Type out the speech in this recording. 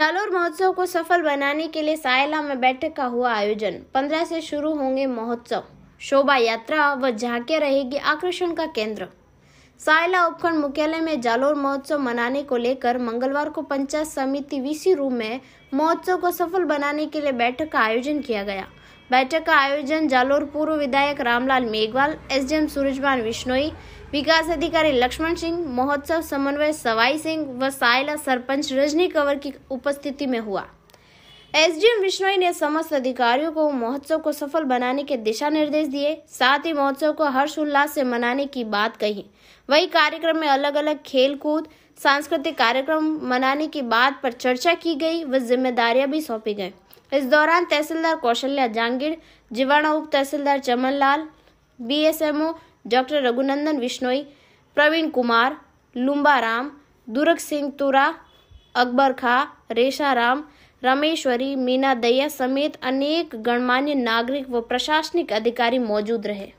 जालोर महोत्सव को सफल बनाने के लिए सायला में बैठक का हुआ आयोजन 15 से शुरू होंगे महोत्सव शोभा यात्रा व झांकिया रहेगी आकर्षण का केंद्र सायला उपखंड मुख्यालय में जालोर महोत्सव मनाने को लेकर मंगलवार को पंचायत समिति वीसी रूम में महोत्सव को सफल बनाने के लिए बैठक का आयोजन किया गया बैठक का आयोजन जालोर पूर्व विधायक रामलाल मेघवाल एसडीएम सूरजमान विश्नोई विकास अधिकारी लक्ष्मण सिंह महोत्सव समन्वय सवाई सिंह व सायला सरपंच रजनी कंवर की उपस्थिति में हुआ एसडीएम विश्नोई ने समस्त अधिकारियों को महोत्सव को सफल बनाने के दिशा निर्देश दिए साथ ही महोत्सव को हर्षोल्लास से मनाने की बात कही वही कार्यक्रम में अलग अलग खेल कूद सांस्कृतिक कार्यक्रम मनाने की बात पर चर्चा की गई व जिम्मेदारियां भी सौंपी गई इस दौरान तहसीलदार कौशल्या जांगिड़ जीवाणा उप तहसीलदार Chaman Lal B S doctor Raghunandan Bishnoi Praveen Kumar Lumbaram Durg Singh Tura Akbar Khan Resharam Rameshwari Meena Daiya समेत अनेक गणमान्य नागरिक व प्रशासनिक अधिकारी मौजूद रहे